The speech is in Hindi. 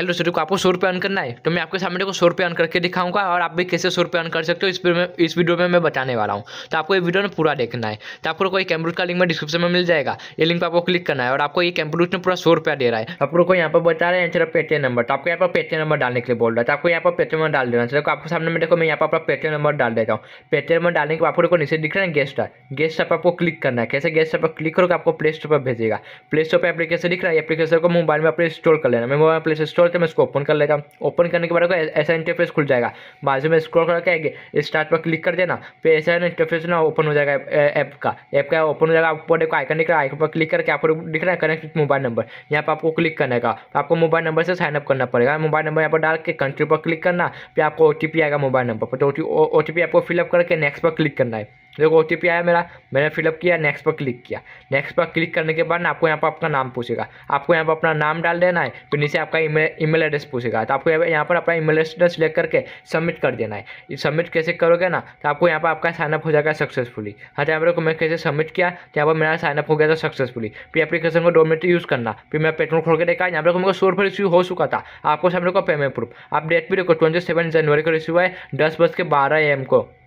हेलो दोस्तों को आपको सौ रुपये अर्न करना है तो मैं आपके सामने को सौ रुपये अर्न करके दिखाऊंगा और आप भी कैसे सौ रुपये अर्न कर सकते हो इस में इस वीडियो में मैं बताने वाला हूँ तो आपको ये वीडियो ना पूरा देखना है तो आपको कोई कैम्प्यूट का लिंक में डिस्क्रिप्शन में मिल जाएगा ये लिंक पर आपको क्लिक करना है और आपको ये कैम्प्यूट में पूरा सौ रुपया दे रहा है तो आप लोग को यहाँ पर बता रहे हैं सिर्फ पेटीएम नंबर तो आपको यहाँ पर पेटीएम नंबर डालने के लिए बोल रहा है तो आपको यहाँ पर पेटीएम नंबर डाल देना सर तो आपको सामने में देखो मैं यहाँ पर अपना पेटीएम नंबर डाल देता हूँ पेटीएम नंबर डालने के बाद आपको नीचे दिख रहा है गेस्ट गेस्ट आप आपको क्लिक करना है कैसे गेस्ट आप क्लिक करोगे आपको प्ले स्टोर पर भेजेगा प्ले स्टोर पर एप्लीकेशन दिख रहा है एप्लीकेशन को मोबाइल में अपने इंस्टॉल कर लेना मैं मोबाइल प्ले स्टोर करते हैं मैं इसको ओपन कर लेगा ओपन करने के बाद ऐसा इंटरफेस खुल जाएगा बाजू में स्क्रॉल करके स्टार्ट पर क्लिक कर देना फिर ऐसा इंटरफेस ना ओपन हो जाएगा ऐप का ऐप का ओपन हो जाएगा ऊपर देखो आइकन दिख रहा है आइकन पर क्लिक करके आपको दिख रहा है कनेक्ट मोबाइल नंबर यहाँ पर आपको क्लिक करने का आपको मोबाइल नंबर से साइनअप करना पड़ेगा मोबाइल नंबर यहाँ पर डाल के कंट्री पर क्लिक करना फिर आपको ओ आएगा मोबाइल नंबर पर तो ओ आपको फिलअप करके नेक्स्ट पर क्लिक करना है देखो ओ आया मेरा मैंने फिलअप किया नेक्स्ट पर क्लिक किया नेक्स्ट पर क्लिक करने के बाद ना आपको यहाँ पर आपका नाम पूछेगा आपको यहाँ पर अपना नाम डाल देना है फिर नीचे आपका ईमेल एड्रेस पूछेगा तो आपको यहाँ पर अपना ईमेल एड्रेस सिलेक्ट करके सबमिट कर देना है सबमिट कैसे करोगे ना तो आपको यहाँ पर आपका साइनअप हो जाएगा सक्सेसफुली हाँ तो यहाँ पर मैं कैसे सबमिट किया तो यहाँ पर मेरा साइनअप हो गया था सक्सेसफुली फिर एप्लीकेशन को दो मिनट यूज़ करना फिर मैं पेट्रोल खोल के देखा यहाँ पर मेरे सौ रुपये रिसीव हो चुका था आपको सामने को पेमेंट प्रूफ आप डेट भी देखो ट्वेंटी जनवरी को रिसीव है दस बज के बारह एम को